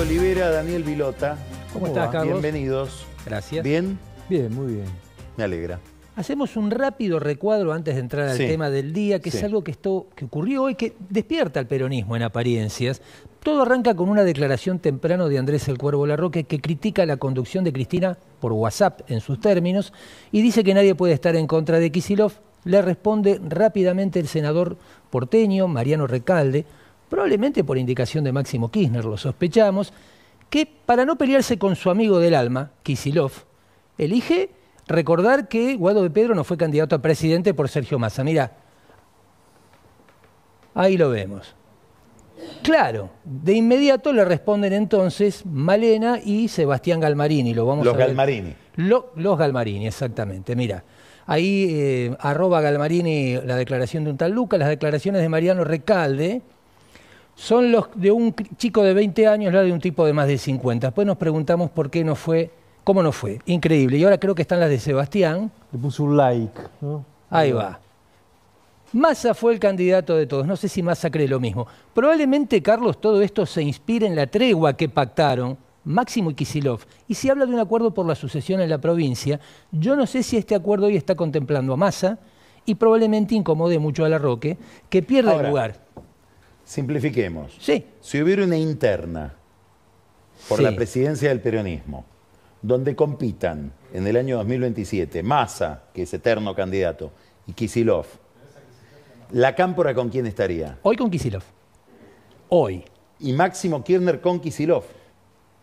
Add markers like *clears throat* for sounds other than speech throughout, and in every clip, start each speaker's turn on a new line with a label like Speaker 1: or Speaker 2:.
Speaker 1: Olivera, Daniel Vilota. ¿Cómo, estás, Carlos? Bienvenidos. Gracias. ¿Bien? Bien, muy bien. Me alegra.
Speaker 2: Hacemos un rápido recuadro antes de
Speaker 1: entrar al tema del día, que es algo
Speaker 2: que, esto, que ocurrió hoy, que despierta al peronismo en apariencias. Todo arranca con una declaración temprano de Andrés El Cuervo Larroque que critica la conducción de Cristina por WhatsApp en sus términos y dice que nadie puede estar en contra de Kisilov. Le responde rápidamente el senador porteño Mariano Recalde, probablemente por indicación de Máximo Kirchner, lo sospechamos, que para no pelearse con su amigo del alma, Kisilov, elige recordar que Guado de Pedro no fue candidato a presidente por Sergio Massa. Mira, ahí lo vemos. Claro, de inmediato le responden entonces Malena y Sebastián Galmarini. Lo los Galmarini. los Galmarini, exactamente. Mira, ahí eh, arroba Galmarini la declaración de un tal Luca, las declaraciones de Mariano Recalde, son los de un chico de 20 años, la de un tipo de más de 50. Después nos preguntamos por qué no fue, cómo no fue. Increíble. Y ahora creo que están las de Sebastián. Le puso un like. ¿no? Ahí va. Massa fue el candidato de todos. No sé si Massa cree lo mismo. Probablemente, Carlos, todo esto se inspira en la tregua que pactaron Máximo y Kisilov. Y si habla de un acuerdo por la sucesión en la provincia, yo no sé si este acuerdo hoy está contemplando a Massa y probablemente incomode mucho a la Roque,
Speaker 1: que pierda el lugar. Simplifiquemos. Sí. Si hubiera una interna por la presidencia del peronismo, donde compitan en el año 2027 Massa, que es eterno candidato, y Kisilov, ¿la cámpora con quién estaría? Hoy con Kisilov. Hoy. Y Máximo Kirchner con
Speaker 2: Kisilov.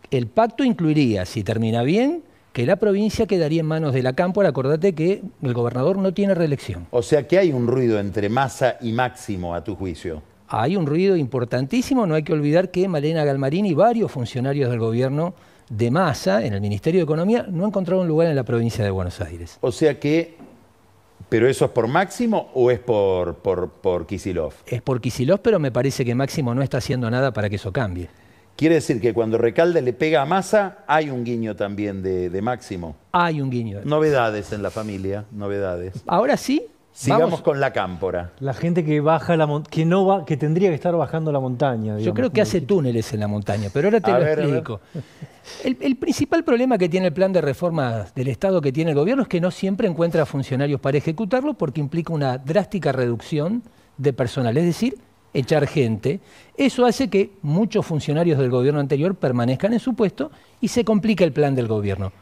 Speaker 2: El pacto incluiría, si termina bien, que la provincia quedaría en manos de la Cámpora. Acordate que el gobernador no tiene reelección. O sea que hay un ruido entre Massa y Máximo, a tu juicio hay un ruido importantísimo, no hay que olvidar que Malena Galmarini y varios funcionarios del gobierno de masa en el Ministerio de Economía no encontraron lugar en la provincia de
Speaker 1: Buenos Aires. O sea que, ¿pero eso es por Máximo o es por, por, por Kisilov? Es por
Speaker 2: Kisilov, pero me parece que Máximo no está haciendo nada para que eso cambie.
Speaker 1: Quiere decir que cuando Recalde le pega a Massa, hay un guiño también de, de Máximo.
Speaker 2: Hay un guiño.
Speaker 1: Novedades en la familia, novedades. Ahora sí, Sigamos con la cámpora.
Speaker 3: La gente que baja la que no va, que tendría que estar bajando la montaña. Yo creo que hace túneles en la montaña, pero
Speaker 2: ahora te lo explico. El, el, principal problema que tiene el plan de reforma del Estado que tiene el gobierno es que no siempre encuentra funcionarios para ejecutarlo porque implica una drástica reducción de personal, es decir, echar gente. Eso hace que muchos funcionarios del gobierno anterior permanezcan en su puesto y se complica el plan del gobierno.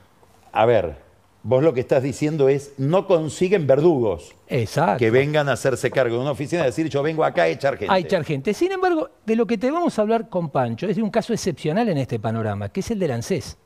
Speaker 1: A ver, Vos lo que estás diciendo es, no consiguen verdugos Exacto. que vengan a hacerse cargo de una oficina y decir, yo vengo acá a echar gente. A echar
Speaker 2: gente. Sin embargo, de lo que te vamos a hablar con Pancho es de un caso excepcional en este panorama, que es el del ANSES.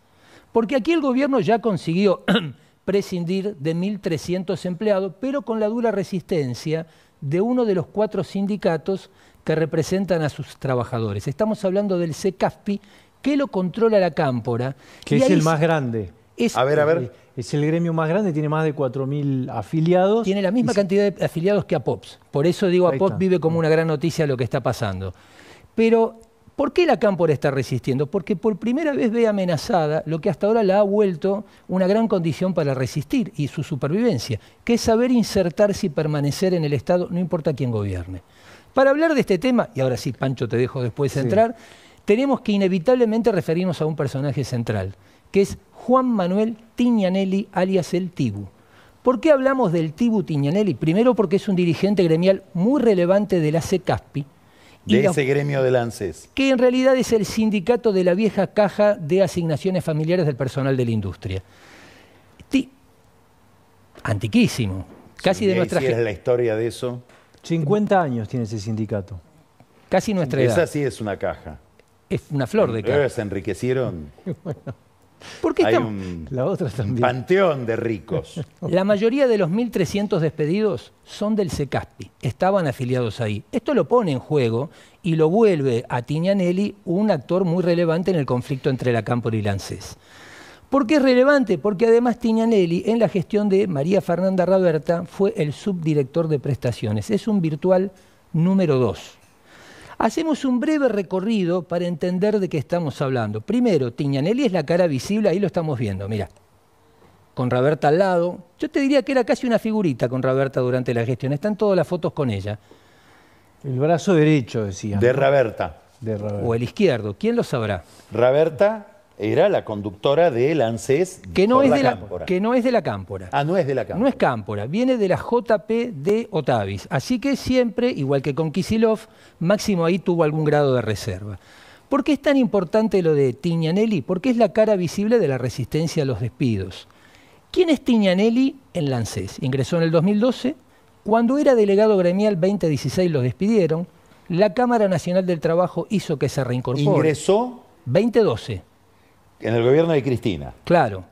Speaker 2: Porque aquí el gobierno ya consiguió *clears throat* prescindir de 1.300 empleados, pero con la dura resistencia de uno de los cuatro sindicatos que representan a sus trabajadores. Estamos hablando del CECAFPI, que lo controla la Cámpora. Que es el más grande. a ver, a ver. Es el gremio más grande, tiene más de 4.000 afiliados. Tiene la misma cantidad de afiliados que a Pops. Por eso digo, a Pops vive como una gran noticia lo que está pasando. Pero, ¿por qué la Cámpora está resistiendo? Porque por primera vez ve amenazada lo que hasta ahora la ha vuelto una gran condición para resistir y su supervivencia, que es saber insertarse y permanecer en el Estado, no importa quién gobierne. Para hablar de este tema, y ahora sí, Pancho, te dejo después entrar, tenemos que inevitablemente referirnos a un personaje central que es Juan Manuel Tiñanelli alias el Tibu. ¿Por qué hablamos del Tibu Tiñanelli? Primero porque es un dirigente gremial muy relevante de la CECASPI. De ese gremio
Speaker 1: de lances.
Speaker 2: Que en realidad es el sindicato de la vieja caja de asignaciones familiares del personal de la industria.
Speaker 1: antiquísimo, casi de nuestra la historia de eso?
Speaker 3: 50 años tiene ese
Speaker 1: sindicato.
Speaker 3: Casi nuestra edad. Esa
Speaker 1: sí es una caja. Es una flor de caja. Se enriquecieron. *laughs* bueno. Hay un panteón de ricos.
Speaker 2: *laughs* La mayoría de los 1.300 despedidos son del CECASPI, estaban afiliados ahí. Esto lo pone en juego y lo vuelve a Tiñanelli un actor muy relevante en el conflicto entre la Campo y Lancés. ¿Por qué es relevante? Porque además Tiñanelli en la gestión de María Fernanda Raberta, fue el subdirector de prestaciones. Es un virtual número dos. Hacemos un breve recorrido para entender de qué estamos hablando. Primero, Tiñanelli es la cara visible, ahí lo estamos viendo, mira. Con Roberta al lado. Yo te diría que era casi una figurita con Roberta durante la gestión. Están todas las fotos con ella.
Speaker 1: El
Speaker 3: brazo derecho, decían.
Speaker 1: De Roberta. De Roberta. O el izquierdo, ¿quién lo sabrá? Roberta era la conductora de ANSES que no, es de la, que no es de la
Speaker 2: Cámpora. Ah, no es de la Cámpora. No es Cámpora, viene de la JP de Otavis. Así que siempre, igual que con Kisilov, Máximo ahí tuvo algún grado de reserva. ¿Por qué es tan importante lo de Tignanelli? Porque es la cara visible de la resistencia a los despidos. ¿Quién es Tiñanelli en Lancés? Ingresó en el 2012. Cuando era delegado gremial 2016 lo despidieron. La Cámara Nacional del Trabajo hizo que se reincorporó
Speaker 1: ¿Ingresó?
Speaker 2: 2012
Speaker 1: en el gobierno de Cristina.
Speaker 2: Claro.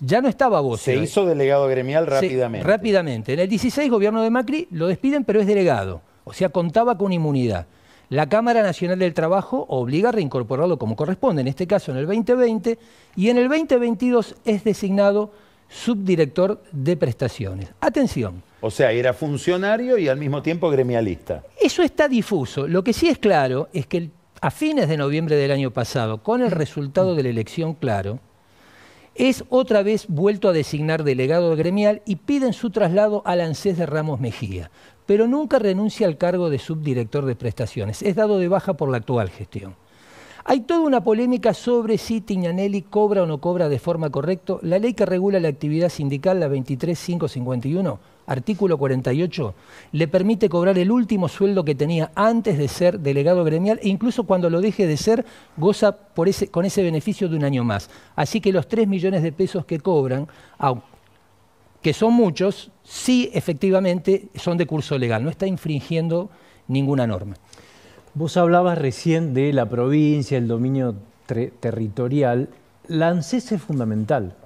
Speaker 2: Ya no estaba vos. Se hizo
Speaker 1: delegado gremial rápidamente.
Speaker 2: rápidamente. En el 16 gobierno de Macri lo despiden, pero es delegado. O sea, contaba con inmunidad. La Cámara Nacional del Trabajo obliga a reincorporarlo como corresponde, en este caso en el 2020, y en el 2022 es designado subdirector de prestaciones. Atención.
Speaker 1: O sea, era funcionario y al mismo tiempo gremialista.
Speaker 2: Eso está difuso. Lo que sí es claro es que el a fines de noviembre del año pasado, con el resultado de la elección claro, es otra vez vuelto a designar delegado gremial y piden su traslado al ANSES de Ramos Mejía, pero nunca renuncia al cargo de subdirector de prestaciones. Es dado de baja por la actual gestión. Hay toda una polémica sobre si Tiñanelli cobra o no cobra de forma correcta la ley que regula la actividad sindical, la 23551 artículo 48, le permite cobrar el último sueldo que tenía antes de ser delegado gremial e incluso cuando lo deje de ser goza con ese beneficio de un año más. Así que los 3 millones de pesos que cobran, que son muchos, sí efectivamente son de curso legal, no está infringiendo
Speaker 3: ninguna norma. Vos hablabas recién de la provincia, el dominio territorial. La ANSES es fundamental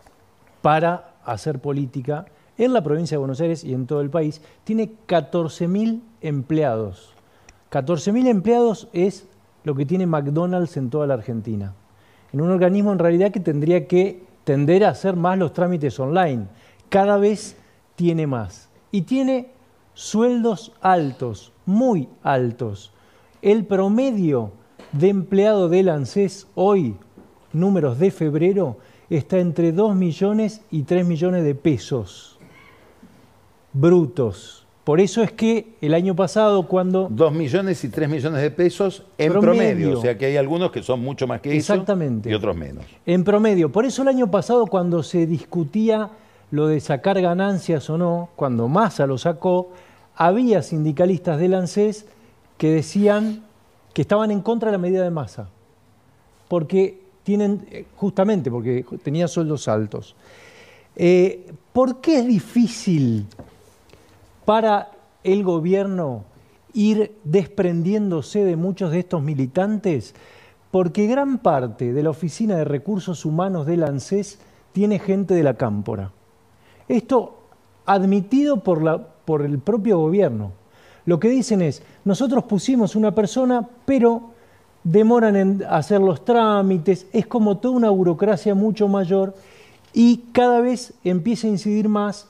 Speaker 3: para hacer política en la provincia de Buenos Aires y en todo el país, tiene 14.000 empleados. 14.000 empleados es lo que tiene McDonald's en toda la Argentina. En un organismo en realidad que tendría que tender a hacer más los trámites online. Cada vez tiene más. Y tiene sueldos altos, muy altos. El promedio de empleado de ANSES hoy, números de febrero, está entre 2 millones y 3 millones de pesos brutos.
Speaker 1: Por eso es que el año pasado cuando... Dos millones y tres millones de pesos en promedio. O sea que hay algunos que son mucho más que Exactamente. eso y otros menos.
Speaker 3: En promedio. Por eso el año pasado cuando se discutía lo de sacar ganancias o no, cuando Massa lo sacó, había sindicalistas del ANSES que decían que estaban en contra de la medida de Massa. Porque tienen, eh, justamente porque tenía sueldos altos. Eh, ¿Por qué es difícil para el gobierno ir desprendiéndose de muchos de estos militantes? Porque gran parte de la Oficina de Recursos Humanos del ANSES tiene gente de la Cámpora. Esto admitido por, por el propio gobierno. Lo que dicen es, nosotros pusimos una persona, pero demoran en hacer los trámites, es como toda una burocracia mucho mayor y cada vez empieza a incidir más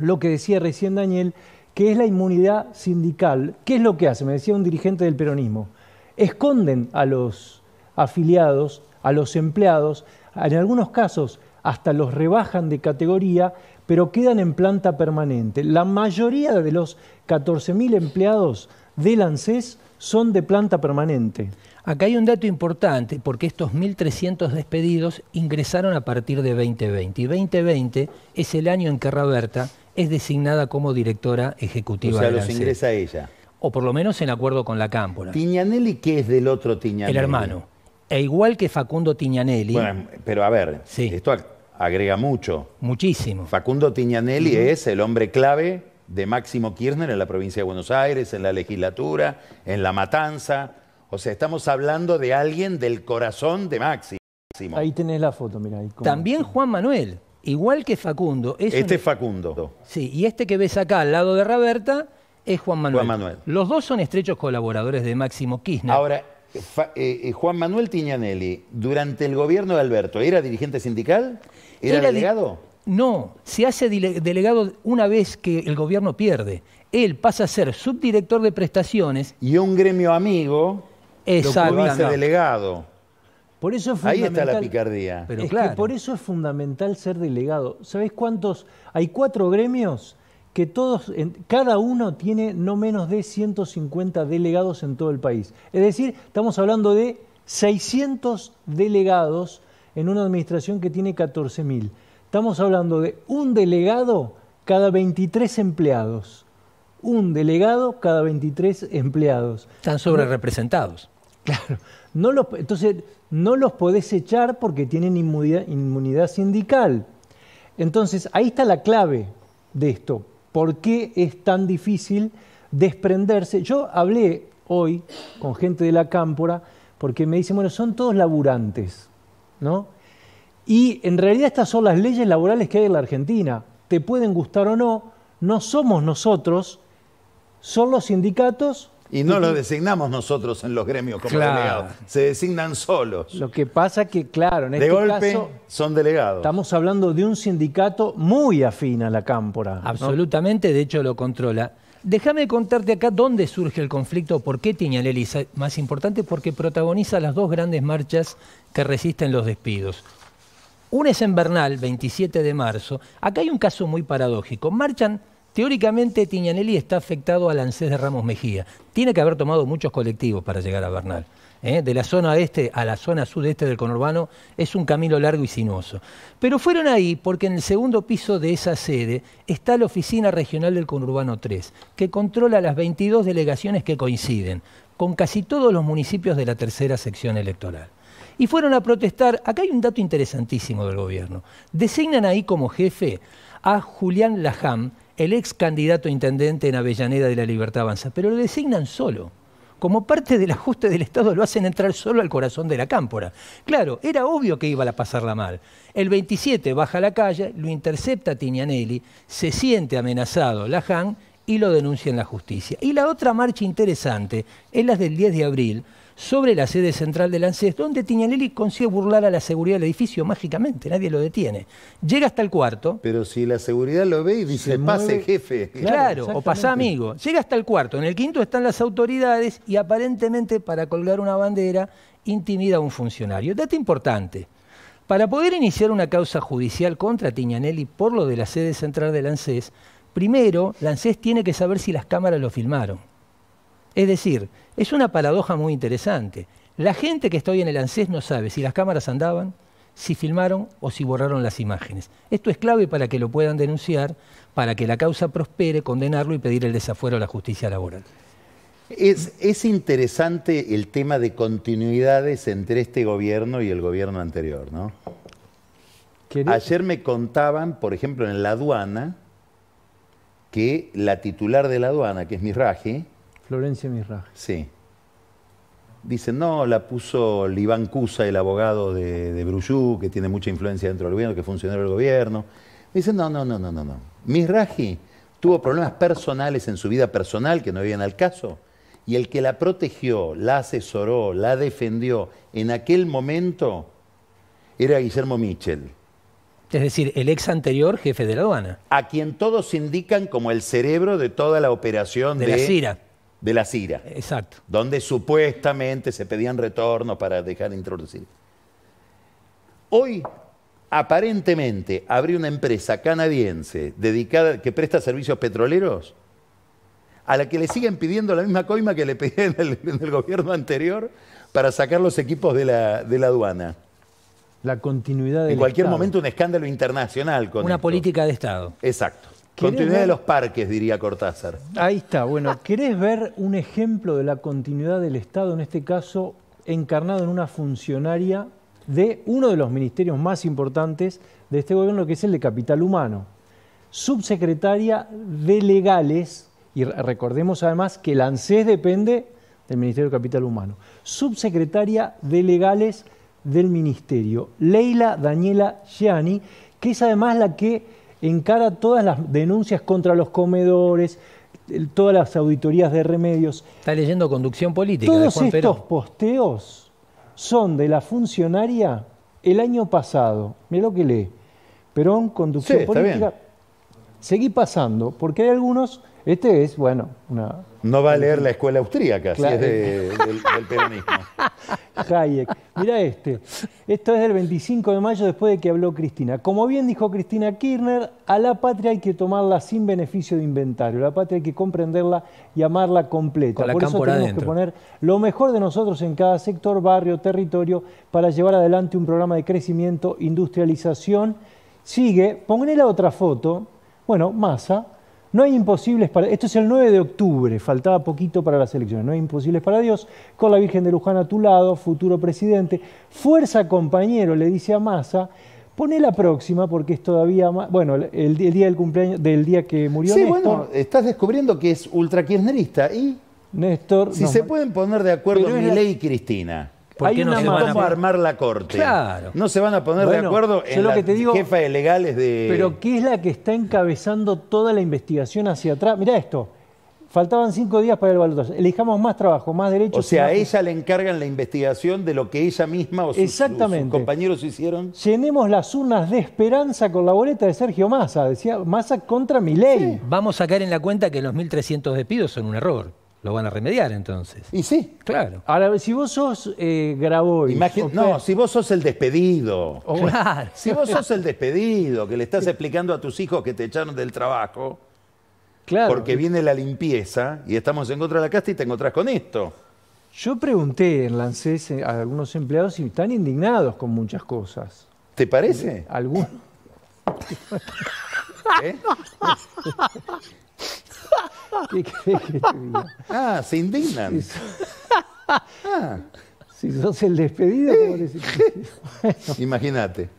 Speaker 3: lo que decía recién Daniel, que es la inmunidad sindical. ¿Qué es lo que hace? Me decía un dirigente del peronismo. Esconden a los afiliados, a los empleados, en algunos casos hasta los rebajan de categoría, pero quedan en planta permanente. La mayoría de los 14.000 empleados del ANSES son de planta permanente. Acá hay un dato importante, porque estos
Speaker 2: 1.300 despedidos ingresaron a partir de 2020. Y 2020 es el año en que Roberta es designada como directora ejecutiva. O sea, los ingresa ella. O por lo menos en acuerdo con la Cámpora. ¿Tiñanelli qué es del otro Tiñanelli? El hermano. E igual que
Speaker 1: Facundo Tiñanelli. Bueno, pero a ver, esto agrega mucho.
Speaker 2: Muchísimo.
Speaker 1: Facundo Tiñanelli es el hombre clave de Máximo Kirchner en la provincia de Buenos Aires, en la legislatura, en La Matanza. O sea, estamos hablando de alguien del corazón de Máximo.
Speaker 2: Ahí tenés la foto, mira. También Juan Manuel, igual que Facundo. este es
Speaker 1: Facundo.
Speaker 2: Sí, y este que ves acá al lado de Raberta es Juan Manuel. Manuel. Los dos
Speaker 1: son estrechos colaboradores de Máximo Kirchner. Ahora, eh, eh, Juan Manuel Tiñanelli, durante el gobierno de Alberto, ¿era dirigente sindical? ¿Era, delegado?
Speaker 2: No, se hace delegado una vez que el gobierno pierde. Él pasa a ser subdirector de
Speaker 3: prestaciones. Y un gremio amigo. Exactamente. Lo
Speaker 1: delegado. Por eso es Ahí está la picardía. Pero
Speaker 3: por eso es fundamental ser delegado. ¿Sabés cuántos? Hay cuatro gremios que todos, cada uno tiene no menos de 150 delegados en todo el país. Es decir, estamos hablando de 600 delegados en una administración que tiene 14.000. Estamos hablando de un delegado cada 23 empleados. Un delegado cada 23 empleados. Están sobre representados. Claro entonces, no los podés echar porque tienen inmunidad, sindical. Entonces, ahí está la clave de esto. ¿Por qué es tan difícil desprenderse? Yo hablé hoy con gente de la cámpora porque me dicen, bueno, son todos laburantes, ¿no? Y en realidad estas son las leyes laborales que hay en la Argentina. Te pueden gustar o no, no somos nosotros, son los sindicatos
Speaker 1: y no lo designamos nosotros en los gremios como delegados, se designan solos. Lo que
Speaker 3: pasa que, claro, en este caso,
Speaker 1: son delegados.
Speaker 3: Estamos hablando de un sindicato muy afín a la cámpora. Absolutamente, de hecho lo controla. Déjame contarte acá dónde surge
Speaker 2: el conflicto, por qué el es más importante, porque protagoniza las dos grandes marchas que resisten los despidos. Una es en Bernal, 27 de marzo. Acá hay un caso muy paradójico. Marchan Teóricamente Tiñanelli está afectado al ANSES de Ramos Mejía. Tiene que haber tomado muchos colectivos para llegar a Bernal. ¿eh? De la zona este a la zona sudeste del conurbano es un camino largo y sinuoso. Pero fueron ahí porque en el segundo piso de esa sede está la oficina regional del conurbano 3, que controla las 22 delegaciones que coinciden con casi todos los municipios de la tercera sección electoral y fueron a protestar. Acá hay un dato interesantísimo del gobierno. Designan ahí como jefe a Julián Lajam, el ex candidato intendente en Avellaneda de la Libertad Avanza, pero lo designan solo. Como parte del ajuste del Estado lo hacen entrar solo al corazón de la cámpora. Claro, era obvio que iba a pasarla mal. El 27 baja a la calle, lo intercepta Tignanelli, se siente amenazado la JAN y lo denuncia en la justicia. Y la otra marcha interesante es la del 10 de abril, sobre la sede central del ANSES, donde Tiñanelli consigue burlar a la seguridad del edificio mágicamente, nadie lo detiene. Llega hasta el cuarto. Pero si la seguridad lo ve y dice, pase jefe. Claro, o pasa amigo. Llega hasta el cuarto, en el quinto están las autoridades y aparentemente para colgar una bandera intimida a un funcionario. Dato importante. Para poder iniciar una causa judicial contra Tiñanelli por lo de la sede central del ANSES, primero, la ANSES tiene que saber si las cámaras lo filmaron. Es decir, es una paradoja muy interesante. La gente que está hoy en el ANSES no sabe si las cámaras andaban, si filmaron o si borraron las imágenes. Esto es clave para que lo puedan denunciar, para que la causa prospere, condenarlo y pedir el desafuero a la justicia laboral.
Speaker 1: Es, interesante el tema de continuidades entre este gobierno y el gobierno anterior, ¿no? Ayer me contaban, por ejemplo, en la aduana, que la titular de la aduana, que es miraje.
Speaker 3: Florencia Mirra.
Speaker 1: Sí. Dicen, no, la puso Liván Cusa, el abogado de, de que tiene mucha influencia dentro del gobierno, que es funcionario del gobierno. Dicen, no, no, no, no, no, no. Misraji tuvo problemas personales en su vida personal que no habían al caso. Y el que la protegió, la asesoró, la defendió en aquel momento era Guillermo Michel. Es decir, el ex anterior jefe de la aduana. A quien todos indican como el cerebro de toda la operación de, de la CIRA de la Sira. Exacto. Donde supuestamente se pedían retornos para dejar introducir. Hoy, aparentemente, abrió una empresa canadiense dedicada, que presta servicios petroleros, a la que le siguen pidiendo la misma coima que le pedían en el, gobierno anterior para sacar los equipos de la, aduana.
Speaker 3: La continuidad de. En cualquier momento
Speaker 1: un escándalo internacional con. Una política de Estado. Exacto. Continuidad de los parques, diría Cortázar.
Speaker 3: Ahí está. Bueno, ¿querés ver un ejemplo de la continuidad del Estado, en este caso encarnado en una funcionaria de uno de los ministerios más importantes de este gobierno, que es el de Capital Humano? Subsecretaria de Legales, y recordemos además que el ANSES depende del Ministerio de Capital Humano. Subsecretaria de Legales del Ministerio, Leila Daniela Gianni, que es además la que encara todas las denuncias contra los comedores, todas las auditorías de remedios. Está leyendo Conducción Política. de estos posteos son de la funcionaria el año pasado. Mira lo que lee. Perón, Conducción Política. Seguí pasando, porque hay algunos. Este es, bueno, una.
Speaker 1: No va a este leer la escuela
Speaker 3: austríaca, si es del
Speaker 1: peronismo. *laughs*
Speaker 3: Hayek. Mira este. Esto es del 25 de mayo después de que habló Cristina. Como bien dijo Cristina Kirchner, a la patria hay que tomarla sin beneficio de inventario. La patria hay que comprenderla y amarla completa. Por eso tenemos que poner lo mejor de nosotros en cada sector, barrio, territorio para llevar adelante un programa de crecimiento, industrialización. Sigue, ponganle la otra foto. Bueno, masa no hay imposibles para... Esto es el 9 de octubre, faltaba poquito para las elecciones. No hay imposibles para Dios. Con la Virgen de Luján a tu lado, futuro presidente. Fuerza, compañero, le dice a Massa. Pone la próxima porque es todavía más... Bueno, el, día del cumpleaños, del día que murió sí, bueno, estás descubriendo que es ultra kirchnerista y...
Speaker 1: Néstor... Si se pueden poner de acuerdo en ley y Cristina... ¿Por qué no se van a armar la corte? Claro. No se van a poner de acuerdo en la jefa de legales de. Pero ¿qué es la que está
Speaker 3: encabezando toda la investigación hacia atrás? Mira esto. Faltaban cinco días para el balotaje. Elijamos más trabajo, más derechos. O sea, a ella
Speaker 1: le encargan la investigación de lo que ella misma o sus, Exactamente. compañeros hicieron.
Speaker 3: Llenemos las urnas de esperanza con la boleta de Sergio Massa. Decía Massa contra mi ley.
Speaker 2: Vamos a caer en la cuenta que los 1.300 despidos son un error. Lo van a remediar
Speaker 1: entonces. Y sí. Claro. Ahora, si vos sos eh, Grabois... no, si vos sos el despedido. Oh, si vos sos el despedido, que le estás explicando a tus hijos que te echaron del trabajo, claro. porque viene la limpieza y estamos en contra de la casta y te encontrás con esto.
Speaker 3: Yo pregunté en Lancés eh, a algunos empleados y están indignados
Speaker 1: con muchas cosas. ¿Te parece? Algunos. *laughs* ¿Eh? *laughs* ¿Eh? *laughs* ¿Qué *laughs* Ah, se indignan. *laughs* Si, sos, el despedido, Imagínate,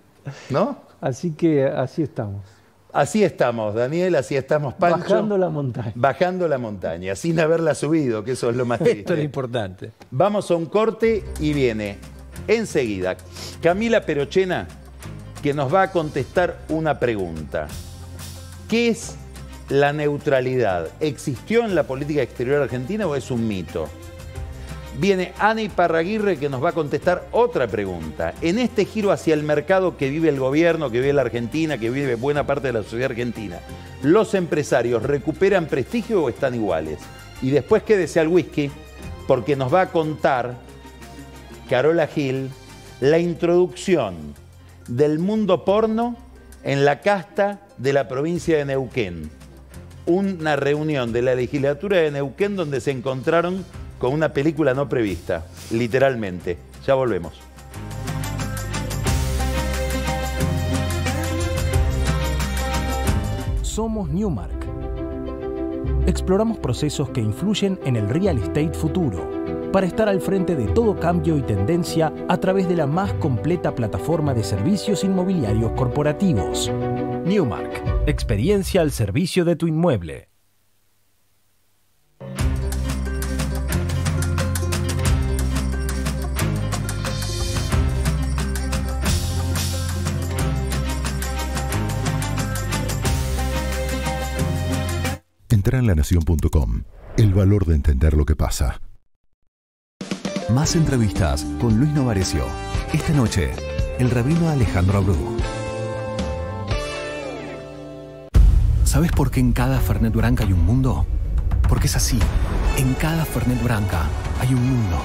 Speaker 1: ¿no?
Speaker 3: Así que así estamos.
Speaker 1: Así estamos, Daniel, así estamos, Pancho. Bajando la montaña. Bajando la montaña, sin haberla subido, que eso es lo más triste. Esto es importante. Vamos a un corte y viene enseguida Camila Perochena, que nos va a contestar una pregunta. ¿Qué es ¿La neutralidad existió en la política exterior argentina o es un mito? Viene Ana Iparraguirre que nos va a contestar otra pregunta. En este giro hacia el mercado que vive el gobierno, que vive la Argentina, que vive buena parte de la sociedad argentina, ¿los empresarios recuperan prestigio o están iguales? Y después quédese al whisky, porque nos va a contar Carola Gil la introducción del mundo porno en la casta de la provincia de Neuquén una reunión de la legislatura de Neuquén donde se encontraron con una película no prevista, literalmente. Ya volvemos.
Speaker 3: Somos Newmark. Exploramos procesos que influyen en el real estate futuro para estar al frente de todo cambio y tendencia a través de la más completa plataforma de servicios inmobiliarios corporativos. Newmark, experiencia al servicio de tu inmueble.
Speaker 1: Entra en la lanación.com. El valor de entender lo que pasa. Más entrevistas con Luis Novarecio. Esta noche, el rabino Alejandro Abrugo.
Speaker 2: ¿Sabes por qué en cada Fernet Branca hay un mundo? Porque es así. En cada Fernet
Speaker 3: Branca hay un mundo.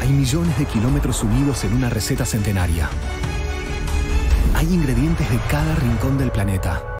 Speaker 3: Hay millones de kilómetros unidos en una receta centenaria. Hay ingredientes de
Speaker 2: cada rincón del planeta